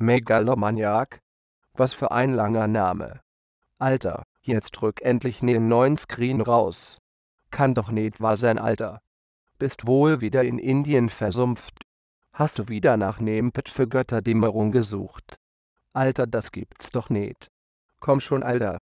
Megalomaniac? Was für ein langer Name. Alter, jetzt drück endlich den neuen Screen raus. Kann doch nicht wahr sein, Alter. Bist wohl wieder in Indien versumpft. Hast du wieder nach Nempet für Götterdämmerung gesucht? Alter, das gibt's doch nicht. Komm schon, Alter.